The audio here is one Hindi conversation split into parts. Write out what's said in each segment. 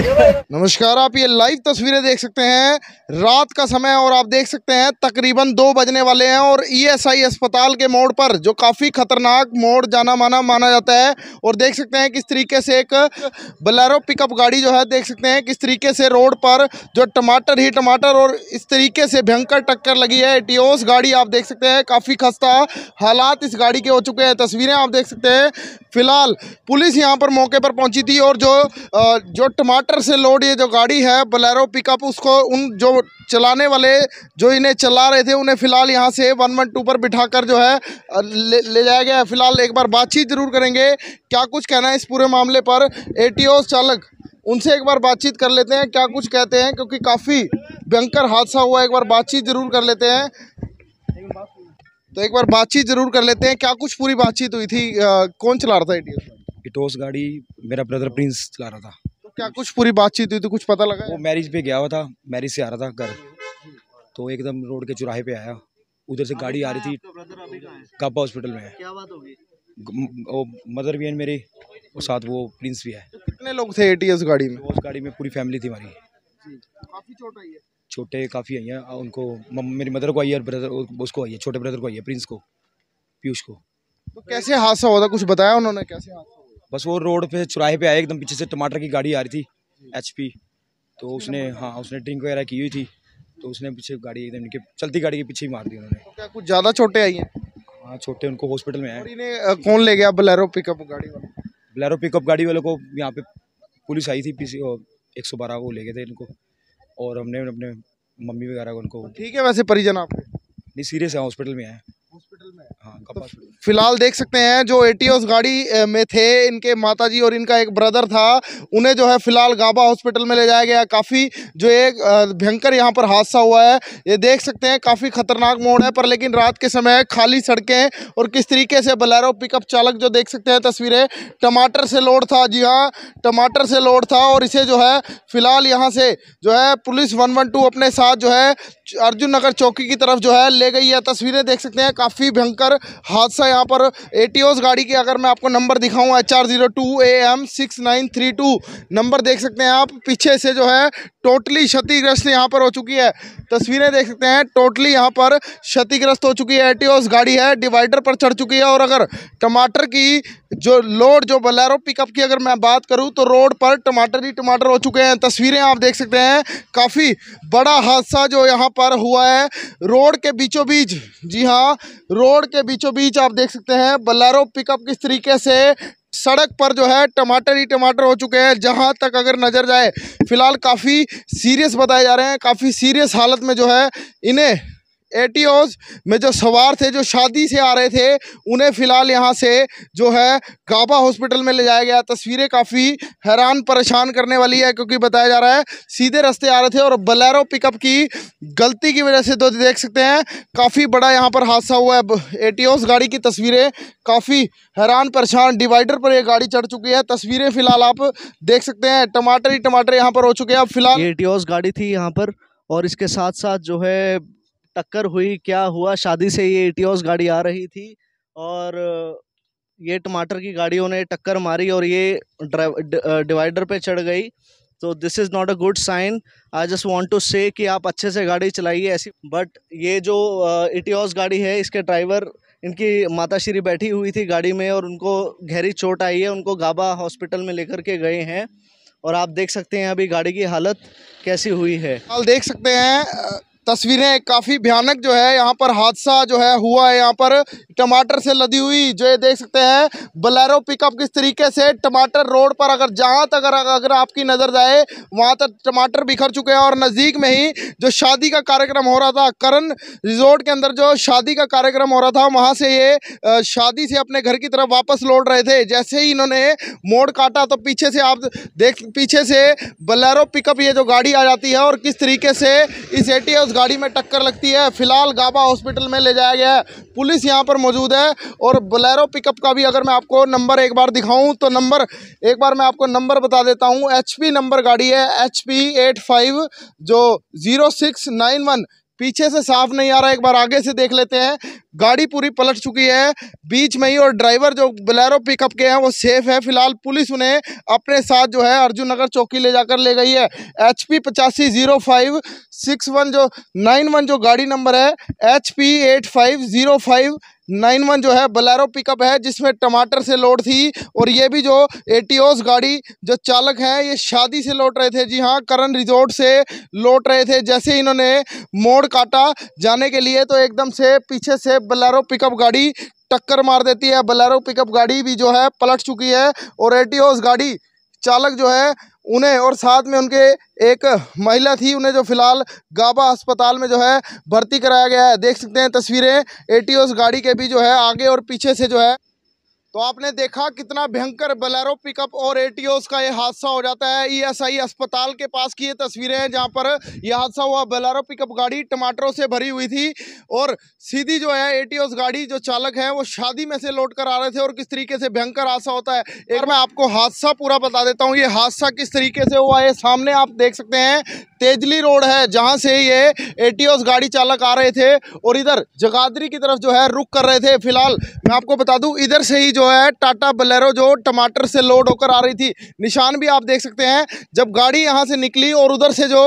नमस्कार आप ये लाइव तस्वीरें देख सकते हैं रात का समय और आप देख सकते हैं तकरीबन दो बजने वाले हैं और ईएसआई e अस्पताल के मोड़ पर जो काफ़ी खतरनाक मोड़ जाना माना माना जाता है और देख सकते हैं किस तरीके से एक बलैरो पिकअप गाड़ी जो है देख सकते हैं किस तरीके से रोड पर जो टमाटर ही टमाटर और इस तरीके से भयंकर टक्कर लगी है एटीओस गाड़ी आप देख सकते हैं काफ़ी खस्ता हालात इस गाड़ी के हो चुके हैं तस्वीरें आप देख सकते हैं फिलहाल पुलिस यहाँ पर मौके पर पहुँची थी और जो जो टमाटर से लोड ये जो गाड़ी है बलैरो पिकअप उसको उन जो चलाने वाले जो इन्हें चला रहे थे उन्हें फ़िलहाल यहाँ से वन वन टू पर बिठा कर जो है ले, ले जाया गया है फिलहाल एक बार बातचीत ज़रूर करेंगे क्या कुछ कहना है इस पूरे मामले पर ए चालक उनसे एक बार बातचीत कर लेते हैं क्या कुछ कहते हैं क्योंकि काफ़ी भयंकर हादसा हुआ एक बार बातचीत ज़रूर कर लेते हैं तो एक बार बातचीत जरूर कर लेते हैं क्या कुछ पूरी बातचीत हुई थी आ, कौन चला रहा था एटीएस इटोस गाड़ी मेरा ब्रदर प्रिंस चला रहा था तो क्या कुछ पूरी बातचीत हुई थी तो कुछ पता लगा वो मैरिज पे गया हुआ था मैरिज से आ रहा था घर तो एकदम रोड के चुराहे पे आया उधर से गाड़ी आ रही थी कापा हॉस्पिटल में मदर भी है मेरी और साथ वो प्रिंस भी है तो कितने लोग थे ए गाड़ी में उस गाड़ी में पूरी फैमिली थी हमारी काफी छोटा ही है छोटे काफ़ी आई हैं उनको मेरी मदर को आई है और ब्रदर उसको आई है छोटे ब्रदर को आई है प्रिंस को पीयूष को तो कैसे हादसा हुआ था कुछ बताया उन्होंने कैसे हादसा बस वो रोड पे चौराहे पे आए एकदम पीछे से टमाटर की गाड़ी आ रही थी एचपी तो उसने हाँ उसने ड्रिंक वगैरह की हुई थी तो उसने पीछे गाड़ी एकदम इनके चलती गाड़ी के पीछे ही मार दी उन्होंने तो क्या कुछ ज़्यादा छोटे आई हैं हाँ छोटे उनको हॉस्पिटल में आए कौन ले गया बलैरो पिकअप गाड़ी वाले बलैरो पिकअप गाड़ी वालों को यहाँ पे पुलिस आई थी पी एक सौ बारह वो ले गए थे इनको और हमने अपने मम्मी वगैरह उनको ठीक है वैसे परिजन आपके नहीं सीरियस है हॉस्पिटल में है हॉस्पिटल में हाँ कपास फिलहाल देख सकते हैं जो एटीओस गाड़ी में थे इनके माताजी और इनका एक ब्रदर था उन्हें जो है फिलहाल गाबा हॉस्पिटल में ले जाया गया काफ़ी जो एक भयंकर यहाँ पर हादसा हुआ है ये देख सकते हैं काफ़ी खतरनाक मोड़ है पर लेकिन रात के समय खाली सड़कें और किस तरीके से बलैरो पिकअप चालक जो देख सकते हैं तस्वीरें टमाटर से लोड था जी हाँ टमाटर से लोड था और इसे जो है फिलहाल यहाँ से जो है पुलिस वन वन टू अपने साथ जो है अर्जुन नगर चौकी की तरफ जो है ले गई है तस्वीरें देख सकते हैं काफ़ी भयंकर हादसा है यहाँ पर एटीओस गाड़ी की अगर मैं आपको नंबर दिखाऊँ H R zero two A M six nine three two number देख सकते हैं आप पीछे से जो है टोटली क्षतिग्रस्त यहाँ पर हो चुकी है तस्वीरें देख सकते हैं टोटली यहाँ पर क्षतिग्रस्त हो चुकी है एटीओस गाड़ी है डिवाइडर पर चढ़ चुकी है और अगर टमाटर की जो लोड जो बलैरो पिकअप की अगर मैं बात करूँ तो रोड पर टमाटर ही टमाटर हो चुके हैं तस्वीरें आप देख सकते हैं काफ़ी बड़ा हादसा जो यहाँ पर हुआ है रोड के बीचों बीच जी हाँ रोड के बीचों बीच आप देख सकते हैं बलैरो पिकअप किस तरीके से सड़क पर जो है टमाटर ही टमाटर हो चुके हैं जहाँ तक अगर नज़र जाए फिलहाल काफ़ी सीरियस बताए जा रहे हैं काफ़ी सीरियस हालत में जो है इन्हें एटीओज में जो सवार थे जो शादी से आ रहे थे उन्हें फ़िलहाल यहाँ से जो है गाबा हॉस्पिटल में ले जाया गया तस्वीरें काफ़ी हैरान परेशान करने वाली है क्योंकि बताया जा रहा है सीधे रास्ते आ रहे थे और बलैरो पिकअप की गलती की वजह से तो देख सकते हैं काफ़ी बड़ा यहाँ पर हादसा हुआ है ए गाड़ी की तस्वीरें काफ़ी हैरान परेशान डिवाइडर पर यह गाड़ी चढ़ चुकी है तस्वीरें फ़िलहाल आप देख सकते हैं टमाटर ही टमाटर यहाँ पर हो चुके हैं अब फिलहाल ए गाड़ी थी यहाँ पर और इसके साथ साथ जो है टक्कर हुई क्या हुआ शादी से ये एटीओस गाड़ी आ रही थी और ये टमाटर की गाड़ियों ने टक्कर मारी और ये डिवाइडर पे चढ़ गई तो this is not a good sign I just want to say कि आप अच्छे से गाड़ी चलाइए ऐसी बट ये जो एटीओस गाड़ी है इसके ड्राइवर इनकी माता श्री बैठी हुई थी गाड़ी में और उनको गहरी चोट आई है उनको गाबा हॉस्पिटल में लेकर के गए हैं और आप देख सकते हैं अभी गाड़ी की हालत कैसी हुई है आप देख सकते हैं तस्वीरें काफ़ी भयानक जो है यहाँ पर हादसा जो है हुआ है यहाँ पर टमाटर से लदी हुई जो ये देख सकते हैं बलैरो पिकअप किस तरीके से टमाटर रोड पर अगर जहाँ तक अगर अगर आपकी नज़र जाए वहाँ तक टमाटर बिखर चुके हैं और नज़दीक में ही जो शादी का कार्यक्रम हो रहा था करण रिजोर्ट के अंदर जो शादी का कार्यक्रम हो रहा था वहाँ से ये शादी से अपने घर की तरफ वापस लौट रहे थे जैसे ही इन्होंने मोड़ काटा तो पीछे से आप देख पीछे से बलैरो पिकअप ये जो गाड़ी आ जाती है और किस तरीके से इस ए गाड़ी में टक्कर लगती है फिलहाल गाबा हॉस्पिटल में ले जाया गया है पुलिस यहाँ पर मौजूद है और बलैरो पिकअप का भी अगर मैं आपको नंबर एक बार दिखाऊँ तो नंबर एक बार मैं आपको नंबर बता देता हूँ एच नंबर गाड़ी है एच पी जो ज़ीरो सिक्स नाइन वन पीछे से साफ नहीं आ रहा एक बार आगे से देख लेते हैं गाड़ी पूरी पलट चुकी है बीच में ही और ड्राइवर जो बलैरो पिकअप के हैं वो सेफ है फिलहाल पुलिस उन्हें अपने साथ जो है अर्जुन नगर चौकी ले जाकर ले गई है एच पी पचासी जीरो फाइव सिक्स वन जो नाइन वन जो गाड़ी नंबर है H P eight five zero five nine one जो है बलैरो पिकअप है जिसमें टमाटर से लोड थी और ये भी जो ए गाड़ी जो चालक हैं ये शादी से लौट रहे थे जी हाँ करण रिजोर्ट से लौट रहे थे जैसे इन्होंने मोड़ काटा जाने के लिए तो एकदम से पीछे से बलैरो पिकअप गाड़ी टक्कर मार देती है बलैरो पिकअप गाड़ी भी जो है पलट चुकी है और ए गाड़ी चालक जो है उन्हें और साथ में उनके एक महिला थी उन्हें जो फिलहाल गाबा अस्पताल में जो है भर्ती कराया गया है देख सकते हैं तस्वीरें एटीओस गाड़ी के भी जो है आगे और पीछे से जो है तो आपने देखा कितना भयंकर बलैरो पिकअप और एटीओस का ये हादसा हो जाता है ईएसआई e अस्पताल के पास की ये तस्वीरें हैं जहाँ पर यह हादसा हुआ बलैरो पिकअप गाड़ी टमाटरों से भरी हुई थी और सीधी जो है एटीओस गाड़ी जो चालक है वो शादी में से लौट कर आ रहे थे और किस तरीके से भयंकर हादसा होता है एक मैं आपको हादसा पूरा बता देता हूँ ये हादसा किस तरीके से हुआ है सामने आप देख सकते हैं तेजली रोड है जहाँ से ये ए गाड़ी चालक आ रहे थे और इधर जगाधरी की तरफ जो है रुक कर रहे थे फिलहाल मैं आपको बता दूँ इधर से ही जो है टाटा बलेरो जो टमाटर से लोड होकर आ रही थी निशान भी आप देख सकते हैं जब गाड़ी यहाँ से निकली और उधर से जो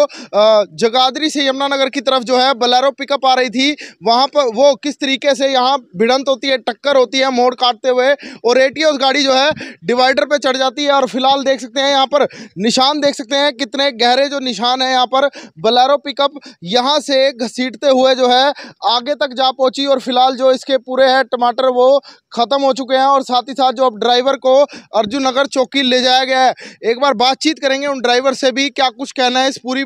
जगाधरी से यमुनानगर की तरफ जो है बलेरो पिकअप आ रही थी वहाँ पर वो किस तरीके से यहाँ भिड़ंत होती है टक्कर होती है मोड़ काटते हुए और ए गाड़ी जो है डिवाइडर पर चढ़ जाती है और फिलहाल देख सकते हैं यहाँ पर निशान देख सकते हैं कितने गहरे जो निशान है यहाँ पर बलेरो पिकअप यहाँ से घसीटते हुए जो है आगे तक जा पहुँची और फिलहाल जो इसके पूरे है टमाटर वो ख़त्म हो चुके हैं और और साथ ही साथ जो अब ड्राइवर को अर्जुन नगर चौकी ले जाया गया है एक बार बातचीत करेंगे उन ड्राइवर से भी क्या कुछ कहना है इस पूरी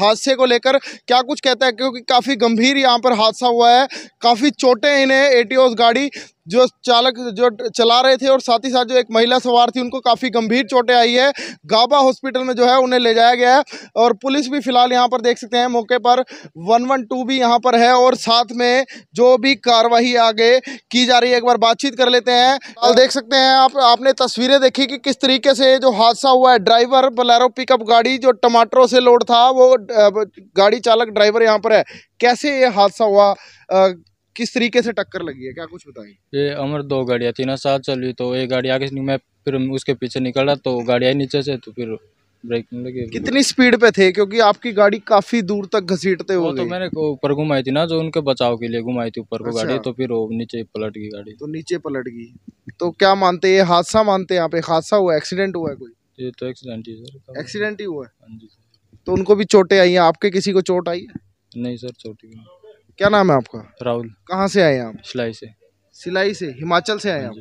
हादसे को लेकर क्या कुछ कहता है क्योंकि काफ़ी गंभीर यहाँ पर हादसा हुआ है काफ़ी चोटें इन्हें एटीओस गाड़ी जो चालक जो चला रहे थे और साथ ही साथ जो एक महिला सवार थी उनको काफ़ी गंभीर चोटें आई है गाबा हॉस्पिटल में जो है उन्हें ले जाया गया है और पुलिस भी फिलहाल यहाँ पर देख सकते हैं मौके पर वन वन टू भी यहाँ पर है और साथ में जो भी कार्रवाई आगे की जा रही है एक बार बातचीत कर लेते हैं और देख सकते हैं आप आपने तस्वीरें देखी कि किस तरीके से जो हादसा हुआ है ड्राइवर बलैरो पिकअप गाड़ी जो टमाटरों से लोड था वो गाड़ी चालक ड्राइवर यहाँ पर है कैसे ये हादसा हुआ किस तरीके से टक्कर लगी है क्या कुछ बताइए ये अमर दो गाड़ियाँ तीनों साथ चल रही तो एक गाड़ी आगे से मैं फिर उसके पीछे निकला तो गाड़ी नीचे से तो फिर ब्रेकिंग लगी कितनी स्पीड पे थे क्योंकि आपकी गाड़ी काफी दूर तक घसीटते हो तो मैंने ऊपर घुमाई थी ना जो उनके बचाव के लिए घुमाई थी ऊपर को गाड़ी अच्छा। तो फिर नीचे पलट गई गाड़ी तो नीचे पलट गई तो क्या मानते ये हादसा मानते हैं यहाँ पे हादसा हुआ एक्सीडेंट हुआ है कोई ये तो एक्सीडेंट ही सर एक्सीडेंट ही हुआ है हाँ तो उनको भी चोटें आई हैं आपके किसी को चोट आई है नहीं सर चोटी क्या नाम है आपका राहुल कहाँ से आए आप सिलाई से सिलाई से हिमाचल से आए हाँ आप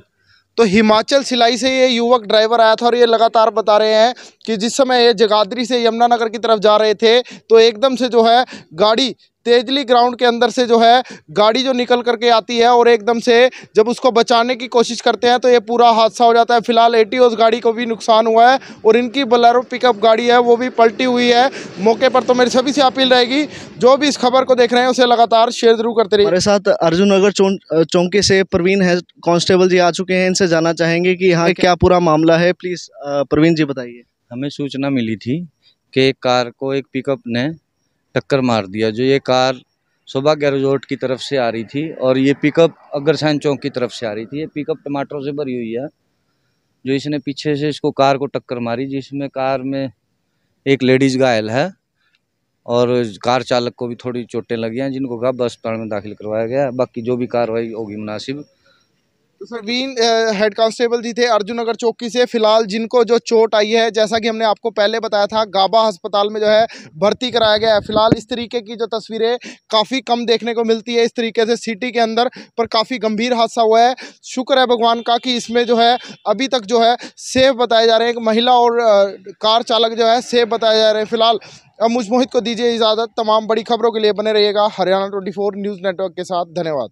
तो हिमाचल सिलाई से ये युवक ड्राइवर आया था और ये लगातार बता रहे हैं कि जिस समय ये जगाधरी से यमुनानगर की तरफ जा रहे थे तो एकदम से जो है गाड़ी तेजली ग्राउंड के अंदर से जो है गाड़ी जो निकल करके आती है और एकदम से जब उसको बचाने की कोशिश करते हैं तो ये पूरा हादसा हो जाता है फिलहाल ए टी गाड़ी को भी नुकसान हुआ है और इनकी बलैरो पिकअप गाड़ी है वो भी पलटी हुई है मौके पर तो मेरी सभी से अपील रहेगी जो भी इस खबर को देख रहे हैं उसे लगातार शेयर जरूर करते रहिए मेरे साथ अर्जुन नगर चौंकी से प्रवीण है कॉन्स्टेबल जी आ चुके हैं इनसे जाना चाहेंगे कि यहाँ क्या पूरा मामला है प्लीज़ प्रवीण जी बताइए हमें सूचना मिली थी कि एक कार को एक पिकअप ने टक्कर मार दिया जो ये कार सौभाग्य रिजोर्ट की तरफ से आ रही थी और ये पिकअप अग्रसैन चौक की तरफ से आ रही थी ये पिकअप टमाटरों से भरी हुई है जो इसने पीछे से इसको कार को टक्कर मारी जिसमें कार में एक लेडीज़ घायल है और कार चालक को भी थोड़ी चोटें लगी हैं जिनको कहा बस अस्पताल में दाखिल करवाया गया बाकी जो भी कार्रवाई होगी मुनासिब तो सरवीन हेड कांस्टेबल जी थे अर्जुन नगर चौकी से फिलहाल जिनको जो चोट आई है जैसा कि हमने आपको पहले बताया था गाबा अस्पताल में जो है भर्ती कराया गया है फिलहाल इस तरीके की जो तस्वीरें काफ़ी कम देखने को मिलती है इस तरीके से सिटी के अंदर पर काफ़ी गंभीर हादसा हुआ है शुक्र है भगवान का कि इसमें जो है अभी तक जो है सेफ बताए जा रहे हैं एक महिला और कार चालक जो है सेफ बताए जा रहे हैं फिलहाल अब मुझ मोहित को दीजिए इजाज़त तमाम बड़ी खबरों के लिए बने रहिएगा हरियाणा ट्वेंटी न्यूज़ नेटवर्क के साथ धन्यवाद